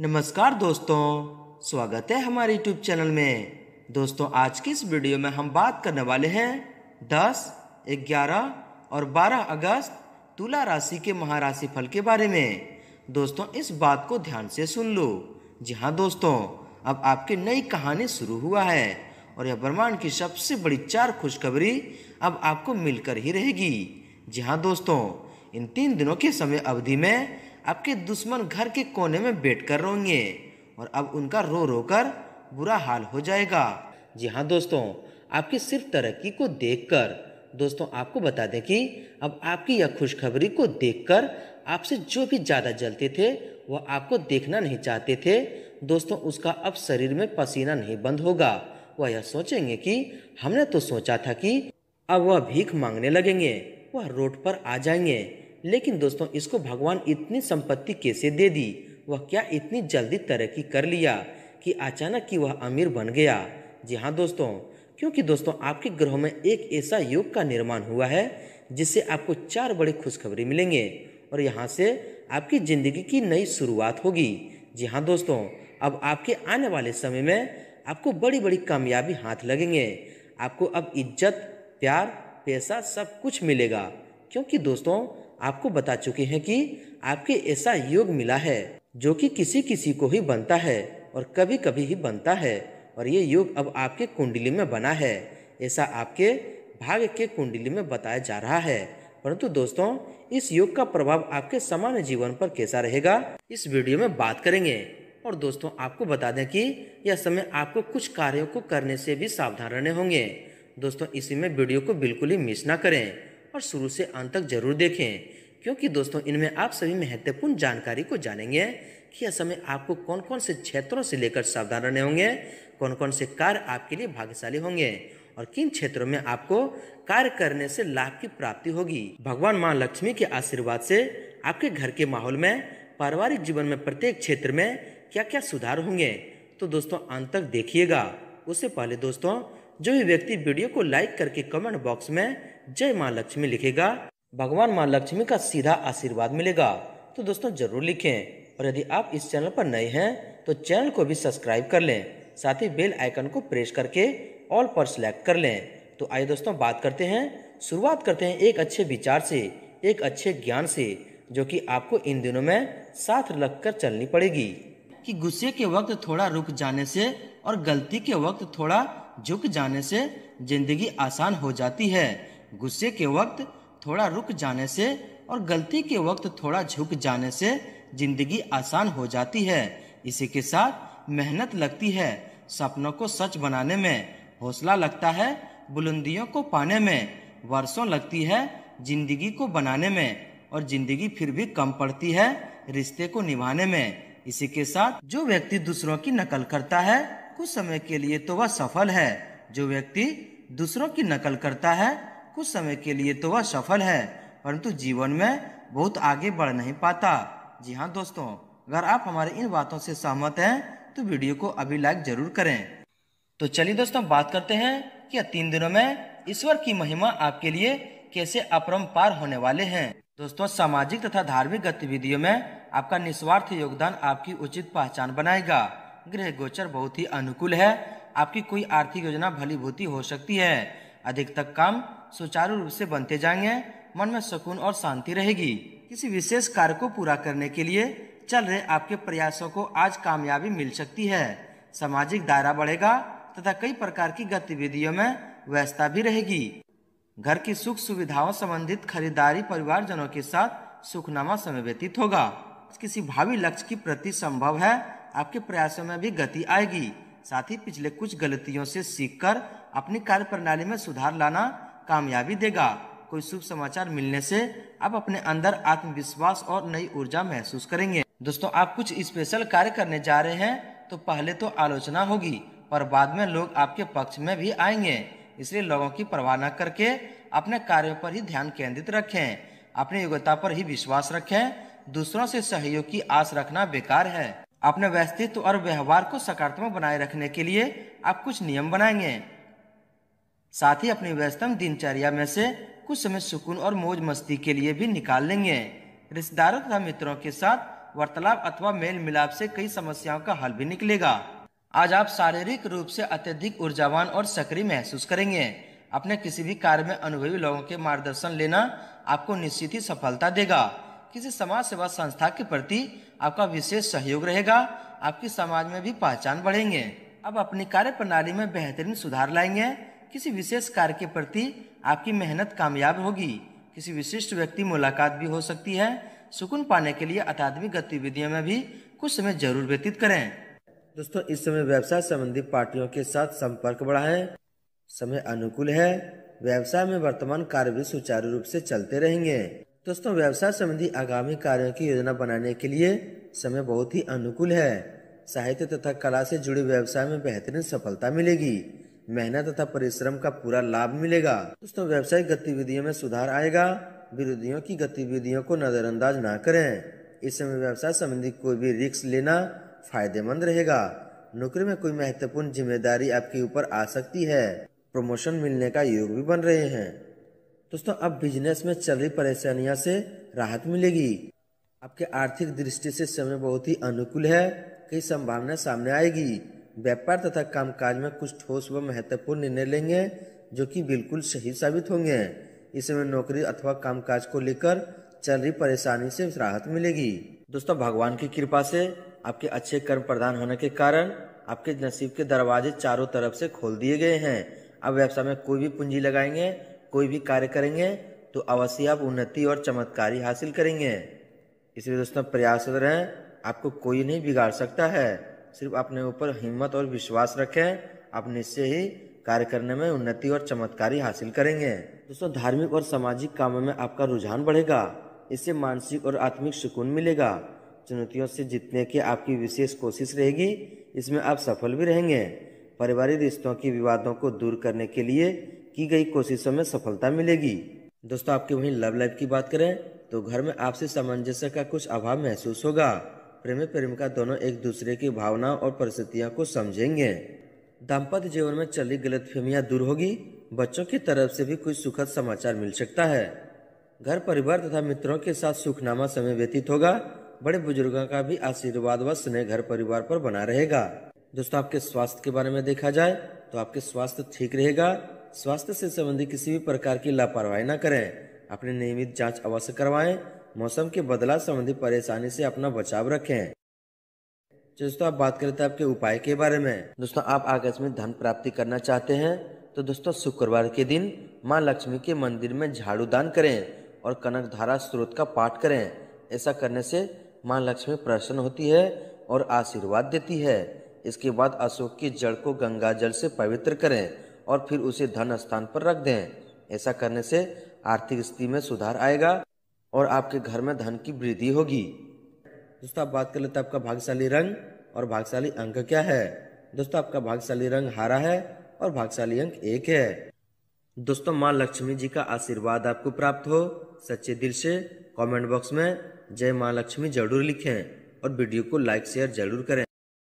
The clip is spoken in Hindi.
नमस्कार दोस्तों स्वागत है हमारे यूट्यूब चैनल में दोस्तों आज की इस वीडियो में हम बात करने वाले हैं 10, 11 और 12 अगस्त तुला राशि के महाराशि फल के बारे में दोस्तों इस बात को ध्यान से सुन लो जी हाँ दोस्तों अब आपकी नई कहानी शुरू हुआ है और यह ब्रह्मांड की सबसे बड़ी चार खुशखबरी अब आपको मिलकर ही रहेगी जी हाँ दोस्तों इन तीन दिनों के समय अवधि में आपके दुश्मन घर के कोने में बैठ कर रोएंगे और अब उनका रो रो कर बुरा हाल हो जाएगा जी हाँ दोस्तों आपकी सिर्फ तरक्की को देखकर दोस्तों आपको बता दें कि अब आपकी यह खुशखबरी को देखकर आपसे जो भी ज़्यादा जलते थे वह आपको देखना नहीं चाहते थे दोस्तों उसका अब शरीर में पसीना नहीं बंद होगा वह यह सोचेंगे कि हमने तो सोचा था कि अब वह भीख मांगने लगेंगे वह रोड पर आ जाएंगे लेकिन दोस्तों इसको भगवान इतनी संपत्ति कैसे दे दी वह क्या इतनी जल्दी तरक्की कर लिया कि अचानक ही वह अमीर बन गया जी हाँ दोस्तों क्योंकि दोस्तों आपके ग्रह में एक ऐसा योग का निर्माण हुआ है जिससे आपको चार बड़ी खुशखबरी मिलेंगे और यहाँ से आपकी ज़िंदगी की नई शुरुआत होगी जी हाँ दोस्तों अब आपके आने वाले समय में आपको बड़ी बड़ी कामयाबी हाथ लगेंगे आपको अब इज्जत प्यार पैसा सब कुछ मिलेगा क्योंकि दोस्तों आपको बता चुके हैं कि आपके ऐसा योग मिला है जो कि किसी किसी को ही बनता है और कभी कभी ही बनता है और ये योग अब आपके कुंडली में बना है ऐसा आपके भाग्य के कुंडली में बताया जा रहा है परंतु दोस्तों इस योग का प्रभाव आपके सामान्य जीवन पर कैसा रहेगा इस वीडियो में बात करेंगे और दोस्तों आपको बता दें कि यह समय आपको कुछ कार्यों को करने से भी सावधान रहने होंगे दोस्तों इसी में वीडियो को बिल्कुल ही मिस ना करें और शुरू से अंत तक जरूर देखें क्योंकि दोस्तों इनमें आप सभी महत्वपूर्ण जानकारी को जानेंगे कि असम में आपको कौन कौन से क्षेत्रों से लेकर सावधान रहने होंगे कौन कौन से कार्य आपके लिए भाग्यशाली होंगे और किन क्षेत्रों में आपको कार्य करने से लाभ की प्राप्ति होगी भगवान माँ लक्ष्मी के आशीर्वाद से आपके घर के माहौल में पारिवारिक जीवन में प्रत्येक क्षेत्र में क्या क्या सुधार होंगे तो दोस्तों अंत तक देखिएगा उससे पहले दोस्तों जो भी व्यक्ति वीडियो को लाइक करके कमेंट बॉक्स में जय माँ लक्ष्मी लिखेगा भगवान माँ लक्ष्मी का सीधा आशीर्वाद मिलेगा तो दोस्तों जरूर लिखें और यदि आप इस चैनल पर नए हैं तो चैनल को भी सब्सक्राइब कर लें साथ ही बेल आइकन को प्रेस करके ऑल पर सिलेक्ट कर लें तो आइए दोस्तों बात करते हैं शुरुआत करते हैं एक अच्छे विचार से एक अच्छे ज्ञान से जो कि आपको इन दिनों में साथ रख कर चलनी पड़ेगी कि गुस्से के वक्त थोड़ा रुक जाने से और गलती के वक्त थोड़ा झुक जाने से जिंदगी आसान हो जाती है गुस्से के वक्त थोड़ा रुक जाने से और गलती के वक्त थोड़ा झुक जाने से जिंदगी आसान हो जाती है इसी के साथ मेहनत लगती है सपनों को सच बनाने में हौसला लगता है बुलंदियों को पाने में वर्षों लगती है जिंदगी को बनाने में और जिंदगी फिर भी कम पड़ती है रिश्ते को निभाने में इसी के साथ जो व्यक्ति दूसरों की नकल करता है कुछ समय के लिए तो वह सफल है जो व्यक्ति दूसरों की नकल करता है कुछ समय के लिए तो वह सफल है परंतु जीवन में बहुत आगे बढ़ नहीं पाता जी हाँ दोस्तों अगर आप हमारे इन बातों से सहमत हैं तो वीडियो को अभी लाइक जरूर करें तो चलिए दोस्तों बात करते हैं कि तीन दिनों में ईश्वर की महिमा आपके लिए कैसे अपरम्पार होने वाले हैं दोस्तों सामाजिक तथा धार्मिक गतिविधियों में आपका निस्वार्थ योगदान आपकी उचित पहचान बनाएगा ग्रह गोचर बहुत ही अनुकूल है आपकी कोई आर्थिक योजना भलीभूति हो सकती है अधिकतर काम सुचारू रूप से बनते जाएंगे मन में सुकून और शांति रहेगी किसी विशेष कार्य को पूरा करने के लिए चल रहे आपके प्रयासों को आज कामयाबी मिल सकती है सामाजिक दायरा बढ़ेगा तथा कई प्रकार की गतिविधियों में व्यस्तता भी रहेगी घर की सुख सुविधाओं संबंधित खरीदारी परिवार जनों के साथ सुखनामा समय व्यतीत होगा किसी भावी लक्ष्य की प्रति संभव है आपके प्रयासों में भी गति आएगी साथ ही पिछले कुछ गलतियों से सीखकर अपनी कार्य प्रणाली में सुधार लाना कामयाबी देगा कोई शुभ समाचार मिलने से आप अपने अंदर आत्मविश्वास और नई ऊर्जा महसूस करेंगे दोस्तों आप कुछ स्पेशल कार्य करने जा रहे हैं तो पहले तो आलोचना होगी पर बाद में लोग आपके पक्ष में भी आएंगे इसलिए लोगों की परवाह न करके अपने कार्यों पर ही ध्यान केंद्रित रखें अपनी योग्यता पर ही विश्वास रखें दूसरों से सहयोग की आस रखना बेकार है अपने व्यस्तित्व और व्यवहार को सकारात्मक बनाए रखने के लिए आप कुछ नियम बनाएंगे साथ ही अपनी व्यस्तम दिनचर्या में से कुछ समय सुकून और मौज मस्ती के लिए भी निकाल लेंगे रिश्तेदारों तथा मित्रों के साथ वार्तालाप अथवा मेल मिलाप से कई समस्याओं का हल भी निकलेगा आज आप शारीरिक रूप से अत्यधिक ऊर्जावान और सक्रिय महसूस करेंगे अपने किसी भी कार्य में अनुभवी लोगों के मार्गदर्शन लेना आपको निश्चित ही सफलता देगा किसी समाज सेवा संस्था के प्रति आपका विशेष सहयोग रहेगा आपकी समाज में भी पहचान बढ़ेंगे अब अपनी कार्य प्रणाली में बेहतरीन सुधार लाएंगे किसी विशेष कार्य के प्रति आपकी मेहनत कामयाब होगी किसी विशिष्ट व्यक्ति मुलाकात भी हो सकती है सुकून पाने के लिए अकादमिक गतिविधियों में भी कुछ समय जरूर व्यतीत करें दोस्तों इस समय व्यवसाय संबंधी पार्टियों के साथ संपर्क बढ़ाएं समय अनुकूल है व्यवसाय में वर्तमान कार्य भी सुचारू रूप से चलते रहेंगे दोस्तों व्यवसाय संबंधी आगामी कार्यों की योजना बनाने के लिए समय बहुत ही अनुकूल है साहित्य तथा कला से जुड़े व्यवसाय में बेहतरीन सफलता मिलेगी मेहनत तथा परिश्रम का पूरा लाभ मिलेगा दोस्तों व्यवसायिक गतिविधियों में सुधार आएगा विरोधियों की गतिविधियों को नजरअंदाज ना करें इस समय व्यवसाय संबंधी कोई भी रिस्क लेना फायदेमंद रहेगा नौकरी में कोई महत्वपूर्ण जिम्मेदारी आपके ऊपर आ सकती है प्रमोशन मिलने का योग भी बन रहे हैं दोस्तों अब बिजनेस में चल रही परेशानियां से राहत मिलेगी आपके आर्थिक दृष्टि से समय बहुत ही अनुकूल है कई संभावनाएं सामने आएगी व्यापार तथा कामकाज में कुछ ठोस व महत्वपूर्ण निर्णय लेंगे जो कि बिल्कुल सही साबित होंगे इस समय नौकरी अथवा कामकाज को लेकर चल रही परेशानी से राहत मिलेगी दोस्तों भगवान की कृपा से आपके अच्छे कर्म प्रदान होने के कारण आपके नसीब के दरवाजे चारों तरफ से खोल दिए गए हैं अब व्यवसाय में कोई भी पूंजी लगाएंगे कोई भी कार्य करेंगे तो अवश्य आप उन्नति और चमत्कारी हासिल करेंगे इसलिए दोस्तों प्रयासरत रहें आपको कोई नहीं बिगाड़ सकता है सिर्फ अपने ऊपर हिम्मत और विश्वास रखें आप निश्चय ही कार्य करने में उन्नति और चमत्कारी हासिल करेंगे दोस्तों धार्मिक और सामाजिक कामों में आपका रुझान बढ़ेगा इससे मानसिक और आत्मिक सुकून मिलेगा चुनौतियों से जीतने की आपकी विशेष कोशिश रहेगी इसमें आप सफल भी रहेंगे पारिवारिक रिश्तों के विवादों को दूर करने के लिए की गई कोशिशों में सफलता मिलेगी दोस्तों आपके वहीं लव लाइफ की बात करें तो घर में आपसी सामंजस्य का कुछ अभाव महसूस होगा प्रेमी प्रेमिका दोनों एक दूसरे की भावनाओं और परिस्थितियों को समझेंगे दाम्पत्य जीवन में चली गलत फहमियाँ दूर होगी बच्चों की तरफ से भी कुछ सुखद समाचार मिल सकता है घर परिवार तथा मित्रों के साथ सुखनामा समय व्यतीत होगा बड़े बुजुर्गों का भी आशीर्वाद व स्नेह घर परिवार पर बना रहेगा दोस्तों आपके स्वास्थ्य के बारे में देखा जाए तो आपके स्वास्थ्य ठीक रहेगा स्वास्थ्य से संबंधित किसी भी प्रकार की लापरवाही न करें अपने नियमित जांच अवश्य करवाएं मौसम के बदलाव संबंधी परेशानी से अपना बचाव रखें दोस्तों आप बात करें आपके उपाय के बारे में दोस्तों आप आकस्मिक धन प्राप्ति करना चाहते हैं तो दोस्तों शुक्रवार के दिन माँ लक्ष्मी के मंदिर में झाड़ू दान करें और कनक धारा स्रोत का पाठ करें ऐसा करने से माँ लक्ष्मी प्रसन्न होती है और आशीर्वाद देती है इसके बाद अशोक की जड़ को गंगा जल से पवित्र करें और फिर उसे धन स्थान पर रख दें ऐसा करने से आर्थिक स्थिति में सुधार आएगा और आपके घर में धन की वृद्धि होगी दोस्तों आप बात कर लेते हैं आपका भाग्यशाली रंग और भाग्यशाली अंक क्या है दोस्तों आपका भाग्यशाली रंग हरा है और भाग्यशाली अंक एक है दोस्तों माँ लक्ष्मी जी का आशीर्वाद आपको प्राप्त हो सच्चे दिल से कमेंट बॉक्स में जय माँ लक्ष्मी जरूर लिखें और वीडियो को लाइक शेयर जरूर करें